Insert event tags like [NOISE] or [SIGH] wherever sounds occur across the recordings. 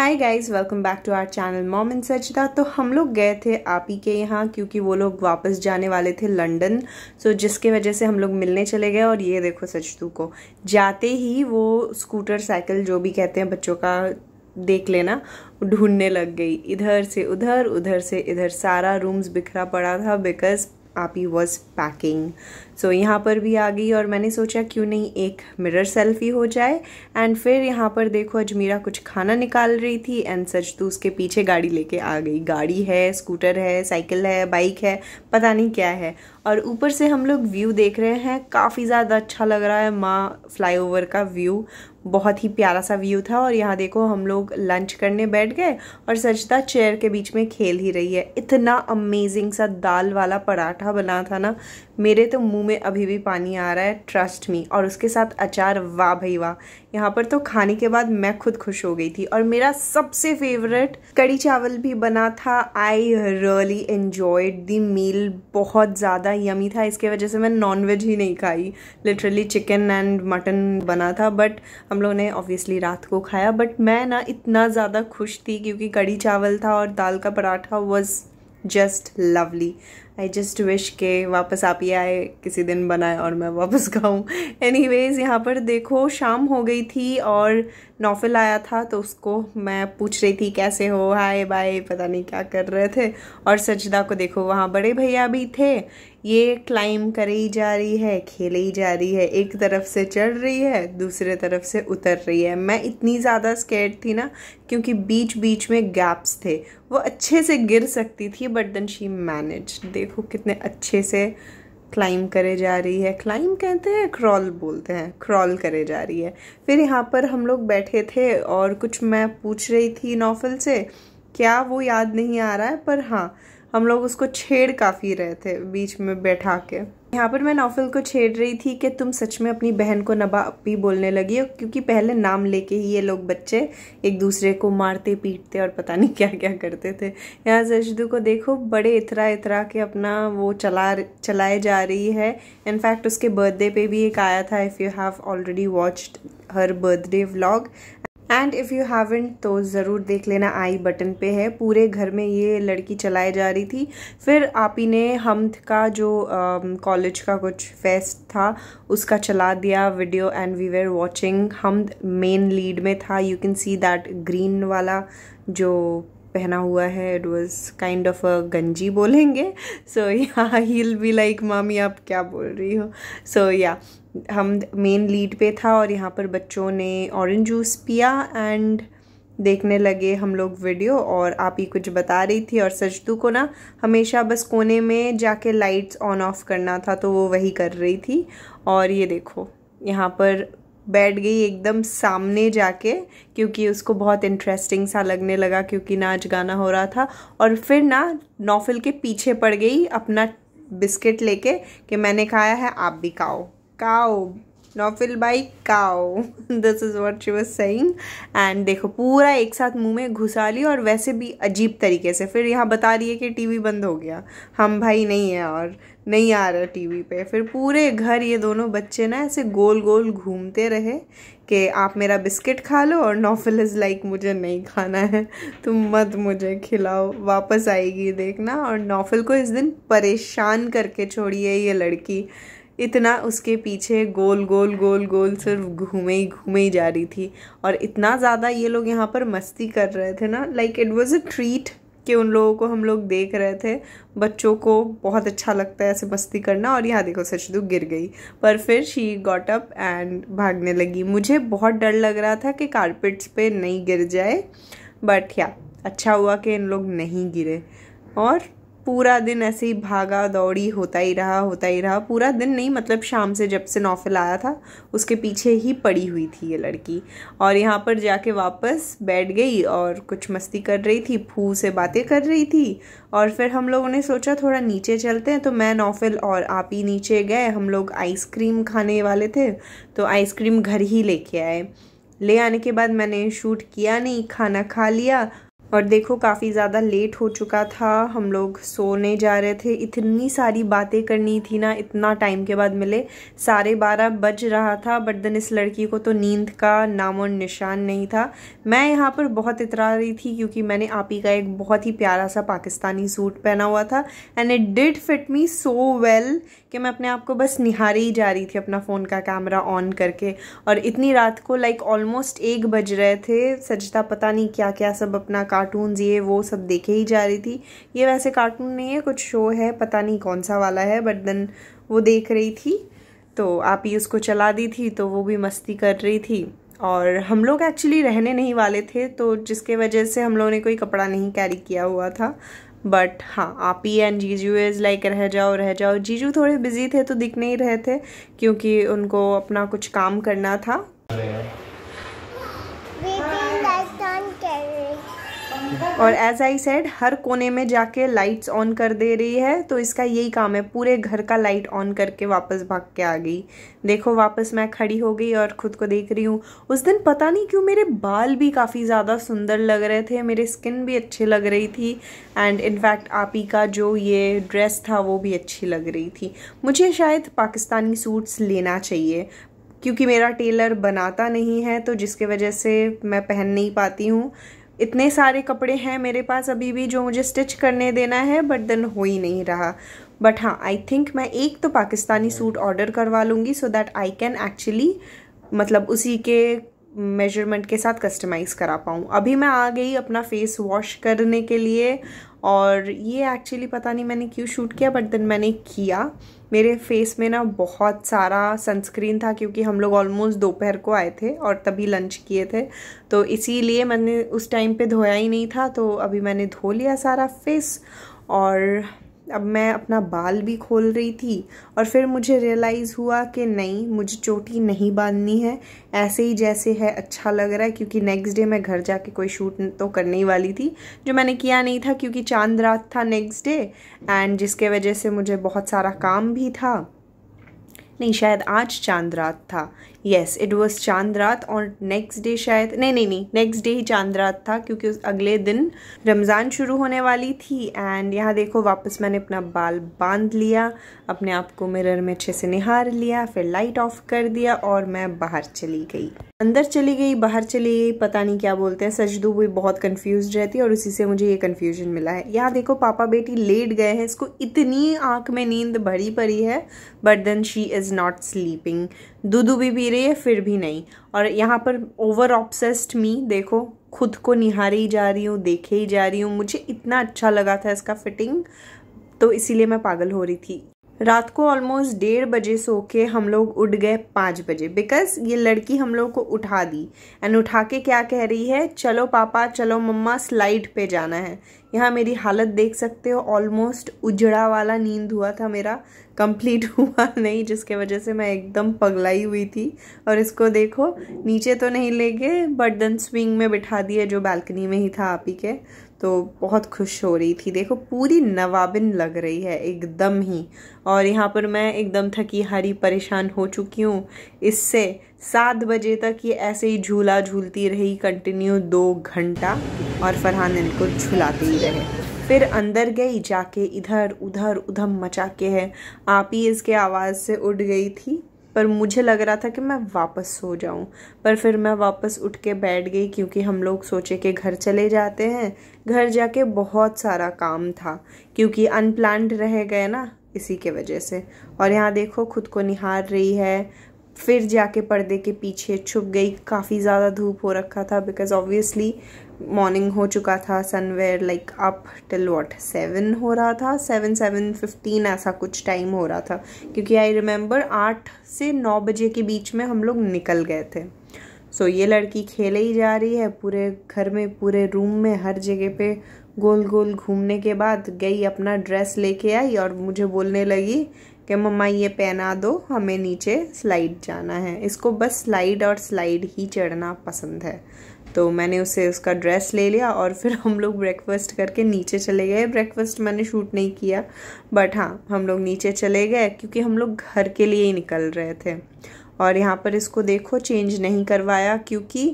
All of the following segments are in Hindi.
Hi guys welcome back to our channel mom in Sachita तो हम लोग गए थे आप ही के यहाँ क्योंकि वो लोग वापस जाने वाले थे लंदन सो so जिसके वजह से हम लोग मिलने चले गए और ये देखो सचतू को जाते ही वो स्कूटर साइकिल जो भी कहते हैं बच्चों का देख लेना ढूंढने लग गई इधर से उधर उधर से इधर सारा रूम्स बिखरा पड़ा था बिकॉज आप ही वॉज पैकिंग सो so, यहाँ पर भी आ गई और मैंने सोचा क्यों नहीं एक मिरर सेल्फी हो जाए एंड फिर यहाँ पर देखो अजमीरा कुछ खाना निकाल रही थी एंड सच तो उसके पीछे गाड़ी लेके आ गई गाड़ी है स्कूटर है साइकिल है बाइक है पता नहीं क्या है और ऊपर से हम लोग व्यू देख रहे हैं काफ़ी ज़्यादा अच्छा लग रहा है माँ फ्लाईओवर का व्यू बहुत ही प्यारा सा व्यू था और यहाँ देखो हम लोग लंच करने बैठ गए और सचता चेयर के बीच में खेल ही रही है इतना अमेजिंग सा दाल वाला पराठा बना था ना मेरे तो मुंह में अभी भी पानी आ रहा है ट्रस्ट मी और उसके साथ अचार वाह भाई वाह यहाँ पर तो खाने के बाद मैं खुद खुश हो गई थी और मेरा सबसे फेवरेट कड़ी चावल भी बना था I really enjoyed the meal बहुत ज़्यादा यमी था इसके वजह से मैं नॉनवेज ही नहीं खाई लिटरली चिकन एंड मटन बना था बट हम लोगों ने ऑब्वियसली रात को खाया बट मैं ना इतना ज़्यादा खुश थी क्योंकि कड़ी चावल था और दाल का पराठा was just lovely I just wish के वापस आप ही आए किसी दिन बनाए और मैं वापस गाऊँ एनी वेज़ यहाँ पर देखो शाम हो गई थी और नौफिल आया था तो उसको मैं पूछ रही थी कैसे हो हाय बाय पता नहीं क्या कर रहे थे और सजदा को देखो वहाँ बड़े भैया भी थे ये क्लाइम करी जा रही है खेली जा रही है एक तरफ से चढ़ रही है दूसरे तरफ से उतर रही है मैं इतनी ज़्यादा स्केर्ड थी ना क्योंकि बीच बीच में गैप्स थे वो अच्छे से गिर सकती थी बट देन शी मैनेज देखो देखो कितने अच्छे से क्लाइम करे जा रही है क्लाइम कहते हैं क्रॉल बोलते हैं क्रॉल करे जा रही है फिर यहाँ पर हम लोग बैठे थे और कुछ मैं पूछ रही थी नॉवल से क्या वो याद नहीं आ रहा है पर हाँ हम लोग उसको छेड़ काफ़ी रहे थे बीच में बैठा के यहाँ पर मैं नौफिल को छेड़ रही थी कि तुम सच में अपनी बहन को नबा अपी बोलने लगी हो क्योंकि पहले नाम लेके ही ये लोग बच्चे एक दूसरे को मारते पीटते और पता नहीं [LAUGHS] क्या क्या करते थे यहाँ जजदू को देखो बड़े इतरा इतरा के अपना वो चला चलाए जा रही है इनफैक्ट उसके बर्थडे पे भी एक आया था if you have already watched her birthday vlog and if you haven't तो ज़रूर देख लेना आई बटन पे है पूरे घर में ये लड़की चलाई जा रही थी फिर आप ही ने हमद का जो कॉलेज का कुछ फेस्ट था उसका चला दिया video and we were watching हम मेन लीड में था you can see that green वाला जो पहना हुआ है it was kind of a गंजी बोलेंगे सो या हील बी लाइक मामी आप क्या बोल रही हो सो so, या yeah, हम मेन लीड पे था और यहाँ पर बच्चों ने ऑरेंज जूस पिया एंड देखने लगे हम लोग वीडियो और आप ही कुछ बता रही थी और सजदू को ना हमेशा बस कोने में जाके लाइट्स ऑन ऑफ करना था तो वो वही कर रही थी और ये देखो यहाँ पर बैठ गई एकदम सामने जाके क्योंकि उसको बहुत इंटरेस्टिंग सा लगने लगा क्योंकि नाच गाना हो रहा था और फिर ना नौफिल के पीछे पड़ गई अपना बिस्किट लेके कि मैंने खाया है आप भी खाओ खाओ नौफिल बाई काओ this is what she was saying and देखो पूरा एक साथ मुंह में घुसा ली और वैसे भी अजीब तरीके से फिर यहाँ बता रही है कि टीवी बंद हो गया हम भाई नहीं है और नहीं आ रहा टीवी पे फिर पूरे घर ये दोनों बच्चे ना ऐसे गोल गोल घूमते रहे कि आप मेरा बिस्किट खा लो और नॉफल इज़ लाइक मुझे नहीं खाना है तुम मत मुझे खिलाओ वापस आएगी देखना और नॉफल को इस दिन परेशान करके छोड़ी है ये लड़की इतना उसके पीछे गोल गोल गोल गोल सिर्फ घूमे ही घूमे ही जा रही थी और इतना ज़्यादा ये लोग यहाँ पर मस्ती कर रहे थे ना like it was a treat कि उन लोगों को हम लोग देख रहे थे बच्चों को बहुत अच्छा लगता है ऐसे मस्ती करना और यहाँ देखो सचदू गिर गई पर फिर शी गॉट अप एंड भागने लगी मुझे बहुत डर लग रहा था कि कारपेट्स पे नहीं गिर जाए बट या अच्छा हुआ कि इन लोग नहीं गिरे और पूरा दिन ऐसे ही भागा दौड़ी होता ही रहा होता ही रहा पूरा दिन नहीं मतलब शाम से जब से नौफिल आया था उसके पीछे ही पड़ी हुई थी ये लड़की और यहाँ पर जाके वापस बैठ गई और कुछ मस्ती कर रही थी फू से बातें कर रही थी और फिर हम लोगों ने सोचा थोड़ा नीचे चलते हैं तो मैं नौफिल और आप ही नीचे गए हम लोग आइसक्रीम खाने वाले थे तो आइसक्रीम घर ही लेके आए ले आने के बाद मैंने शूट किया नहीं खाना खा लिया और देखो काफ़ी ज़्यादा लेट हो चुका था हम लोग सोने जा रहे थे इतनी सारी बातें करनी थी ना इतना टाइम के बाद मिले साढ़े बारह बज रहा था बट देन इस लड़की को तो नींद का नाम और निशान नहीं था मैं यहाँ पर बहुत इतरा रही थी क्योंकि मैंने आप ही का एक बहुत ही प्यारा सा पाकिस्तानी सूट पहना हुआ था and it did fit me so well कि मैं अपने आप को बस निहारे ही जा रही थी अपना फ़ोन का कैमरा ऑन करके और इतनी रात को लाइक ऑलमोस्ट एक बज रहे थे सजता पता नहीं क्या क्या सब अपना कार्टून ये वो सब देखे ही जा रही थी ये वैसे कार्टून नहीं है कुछ शो है पता नहीं कौन सा वाला है बट देन वो देख रही थी तो आप ही उसको चला दी थी तो वो भी मस्ती कर रही थी और हम लोग एक्चुअली रहने नहीं वाले थे तो जिसके वजह से हम लोगों ने कोई कपड़ा नहीं कैरी किया हुआ था बट हाँ आप ही एंड जीजू इज़ लाइक रह जाओ रह जाओ जीजू थोड़े बिजी थे तो दिख नहीं रहे थे क्योंकि उनको अपना कुछ काम करना था और एज आई सेड हर कोने में जाके लाइट्स ऑन कर दे रही है तो इसका यही काम है पूरे घर का लाइट ऑन करके वापस भाग के आ गई देखो वापस मैं खड़ी हो गई और ख़ुद को देख रही हूँ उस दिन पता नहीं क्यों मेरे बाल भी काफ़ी ज़्यादा सुंदर लग रहे थे मेरे स्किन भी अच्छी लग रही थी एंड इनफैक्ट आप ही का जो ये ड्रेस था वो भी अच्छी लग रही थी मुझे शायद पाकिस्तानी सूट्स लेना चाहिए क्योंकि मेरा टेलर बनाता नहीं है तो जिसके वजह से मैं पहन नहीं पाती हूँ इतने सारे कपड़े हैं मेरे पास अभी भी जो मुझे स्टिच करने देना है बट देन हो ही नहीं रहा बट हाँ आई थिंक मैं एक तो पाकिस्तानी सूट ऑर्डर करवा लूँगी so that I can actually मतलब उसी के मेजरमेंट के साथ कस्टमाइज़ करा पाऊँ अभी मैं आ गई अपना फेस वॉश करने के लिए और ये एक्चुअली पता नहीं मैंने क्यों शूट किया बट देन मैंने किया मेरे फेस में ना बहुत सारा सनस्क्रीन था क्योंकि हम लोग ऑलमोस्ट दोपहर को आए थे और तभी लंच किए थे तो इसीलिए मैंने उस टाइम पे धोया ही नहीं था तो अभी मैंने धो लिया सारा फेस और अब मैं अपना बाल भी खोल रही थी और फिर मुझे रियलाइज़ हुआ कि नहीं मुझे चोटी नहीं बांधनी है ऐसे ही जैसे है अच्छा लग रहा है क्योंकि नेक्स्ट डे मैं घर जाके कोई शूट तो करने ही वाली थी जो मैंने किया नहीं था क्योंकि चांद रात था नेक्स्ट डे एंड जिसके वजह से मुझे बहुत सारा काम भी था नहीं शायद आज चांद रात था येस इट वॉज चांद रात और नेक्स्ट डे शायद नहीं नहीं नहीं नेक्स्ट डे ही चांद रात था क्योंकि उस अगले दिन रमज़ान शुरू होने वाली थी एंड यहाँ देखो वापस मैंने अपना बाल बांध लिया अपने आप को मिरर में अच्छे से निहार लिया फिर लाइट ऑफ कर दिया और मैं बाहर चली गई अंदर चली गई बाहर चली गई पता नहीं क्या बोलते हैं सजदू भी बहुत कंफ्यूज रहती है और उसी से मुझे ये कन्फ्यूजन मिला है यहाँ देखो पापा बेटी लेट गए हैं इसको इतनी आंख में नींद भरी पड़ी है but then she is not sleeping दूध भी पी रही है फिर भी नहीं और यहाँ पर ओवर ऑप्सेस्ड मी देखो खुद को निहारे ही जा रही हूँ देखे ही जा रही हूँ मुझे इतना अच्छा लगा था इसका फिटिंग तो इसीलिए मैं पागल हो रही थी रात को ऑलमोस्ट डेढ़ बजे सो के हम लोग उठ गए पाँच बजे बिकॉज ये लड़की हम लोग को उठा दी एंड उठा के क्या कह रही है चलो पापा चलो मम्मा स्लाइड पे जाना है यहाँ मेरी हालत देख सकते हो ऑलमोस्ट उजड़ा वाला नींद हुआ था मेरा कंप्लीट [LAUGHS] हुआ नहीं जिसके वजह से मैं एकदम पगलाई हुई थी और इसको देखो नीचे तो नहीं ले गए बट दन स्विंग में बिठा दिए जो बालकनी में ही था आप ही के तो बहुत खुश हो रही थी देखो पूरी नवाबिन लग रही है एकदम ही और यहाँ पर मैं एकदम थकी हारी परेशान हो चुकी हूँ इससे सात बजे तक ये ऐसे ही झूला झूलती रही कंटिन्यू दो घंटा और फरहान इनको झुलाते ही रहे फिर अंदर गई जाके इधर उधर उधम मचा के है आप ही इसके आवाज़ से उठ गई थी पर मुझे लग रहा था कि मैं वापस सो जाऊं पर फिर मैं वापस उठ के बैठ गई क्योंकि हम लोग सोचे कि घर चले जाते हैं घर जाके बहुत सारा काम था क्योंकि अनप्लान्ड रह गए ना इसी के वजह से और यहाँ देखो खुद को निहार रही है फिर जाके पर्दे के पीछे छुप गई काफ़ी ज़्यादा धूप हो रखा था बिकॉज ऑब्वियसली मॉर्निंग हो चुका था somewhere like up till what seven हो रहा था सेवन सेवन फिफ्टीन ऐसा कुछ टाइम हो रहा था क्योंकि आई रिमेंबर आठ से नौ बजे के बीच में हम लोग निकल गए थे सो so, ये लड़की खेले ही जा रही है पूरे घर में पूरे रूम में हर जगह पे गोल गोल घूमने के बाद गई अपना ड्रेस लेके आई और मुझे बोलने लगी कि मम्मा ये पहना दो हमें नीचे स्लाइड जाना है इसको बस स्लाइड और स्लाइड ही चढ़ना पसंद है तो मैंने उसे उसका ड्रेस ले लिया और फिर हम लोग ब्रेकफास्ट करके नीचे चले गए ब्रेकफास्ट मैंने शूट नहीं किया बट हाँ हम लोग नीचे चले गए क्योंकि हम लोग घर के लिए ही निकल रहे थे और यहाँ पर इसको देखो चेंज नहीं करवाया क्योंकि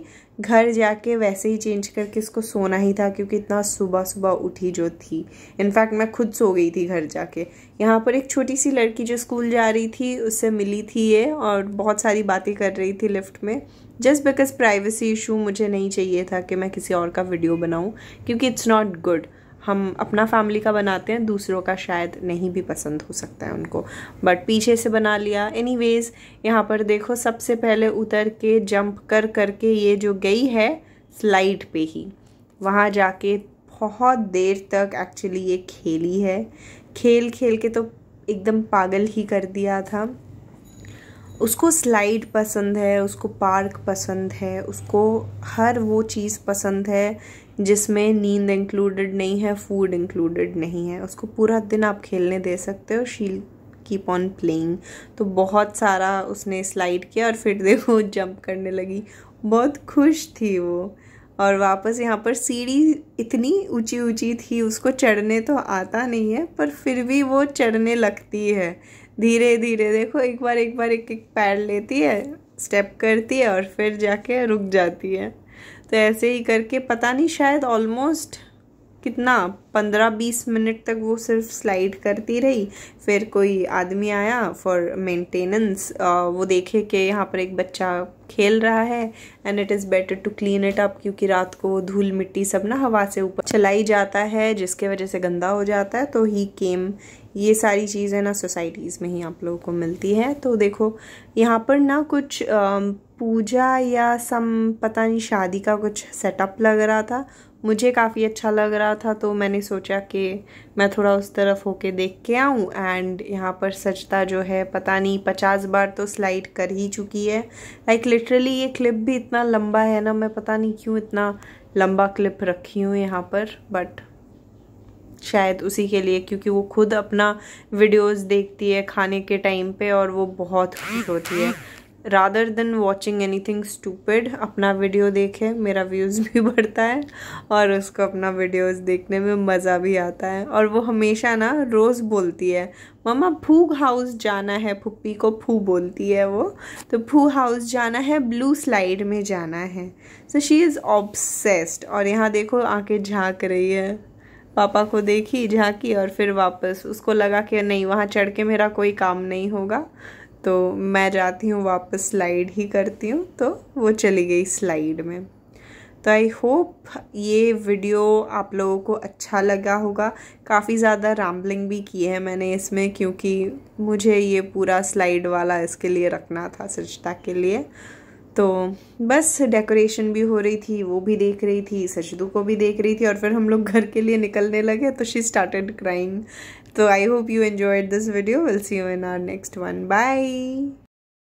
घर जाके वैसे ही चेंज करके इसको सोना ही था क्योंकि इतना सुबह सुबह उठी जो थी इनफैक्ट मैं खुद सो गई थी घर जाके यहाँ पर एक छोटी सी लड़की जो स्कूल जा रही थी उससे मिली थी ये और बहुत सारी बातें कर रही थी लिफ्ट में जस्ट बिकॉज प्राइवेसी इशू मुझे नहीं चाहिए था कि मैं किसी और का वीडियो बनाऊँ क्योंकि इट्स नॉट गुड हम अपना फैमिली का बनाते हैं दूसरों का शायद नहीं भी पसंद हो सकता है उनको बट पीछे से बना लिया एनी वेज़ यहाँ पर देखो सबसे पहले उतर के जंप कर करके ये जो गई है स्लाइड पे ही वहाँ जाके बहुत देर तक एक्चुअली ये खेली है खेल खेल के तो एकदम पागल ही कर दिया था उसको स्लाइड पसंद है उसको पार्क पसंद है उसको हर वो चीज़ पसंद है जिसमें नींद इंक्लूडेड नहीं है फूड इंक्लूडेड नहीं है उसको पूरा दिन आप खेलने दे सकते हो शील कीप ऑन प्लेइंग तो बहुत सारा उसने स्लाइड किया और फिर देखो जंप करने लगी बहुत खुश थी वो और वापस यहाँ पर सीढ़ी इतनी ऊंची ऊंची थी उसको चढ़ने तो आता नहीं है पर फिर भी वो चढ़ने लगती है धीरे धीरे देखो एक बार एक बार एक एक पैर लेती है स्टेप करती है और फिर जाके रुक जाती है तो ऐसे ही करके पता नहीं शायद ऑलमोस्ट कितना पंद्रह बीस मिनट तक वो सिर्फ स्लाइड करती रही फिर कोई आदमी आया फॉर मेंटेनेंस वो देखे कि यहाँ पर एक बच्चा खेल रहा है and it is better to clean it up क्योंकि रात को धूल मिट्टी सब ना हवा से ऊपर चलाई जाता है जिसके वजह से गंदा हो जाता है तो ही केम ये सारी चीज़ें ना सोसाइटीज़ में ही आप लोगों को मिलती है तो देखो यहाँ पर ना कुछ पूजा या सम पता नहीं शादी का कुछ सेटअप लग रहा था मुझे काफ़ी अच्छा लग रहा था तो मैंने सोचा कि मैं थोड़ा उस तरफ होके देख के आऊँ एंड यहाँ पर सचता जो है पता नहीं पचास बार तो स्लाइड कर ही चुकी है लाइक like, लिटरली ये क्लिप भी इतना लंबा है ना मैं पता नहीं क्यों इतना लंबा क्लिप रखी हूँ यहाँ पर बट शायद उसी के लिए क्योंकि वो खुद अपना वीडियोस देखती है खाने के टाइम पे और वो बहुत खुश होती है rather than watching anything stupid अपना वीडियो देखे मेरा व्यूज़ भी बढ़ता है और उसको अपना वीडियोज़ देखने में मज़ा भी आता है और वो हमेशा ना रोज़ बोलती है मम्मा फू हाउस जाना है पुप्पी को फू बोलती है वो तो फू हाउस जाना है ब्लू स्लाइड में जाना है सो शी इज़ ऑब्सेस्ड और यहाँ देखो आके झाँक रही है पापा को देखी झाँकी और फिर वापस उसको लगा कि नहीं वहाँ चढ़ के मेरा कोई काम नहीं होगा तो मैं जाती हूँ वापस स्लाइड ही करती हूँ तो वो चली गई स्लाइड में तो आई होप ये वीडियो आप लोगों को अच्छा लगा होगा काफ़ी ज़्यादा रामबलिंग भी की है मैंने इसमें क्योंकि मुझे ये पूरा स्लाइड वाला इसके लिए रखना था सजता के लिए तो बस डेकोरेशन भी हो रही थी वो भी देख रही थी सजदू को भी देख रही थी और फिर हम लोग घर के लिए निकलने लगे तो she started crying So I hope you enjoyed this video. We'll see you in our next one. Bye.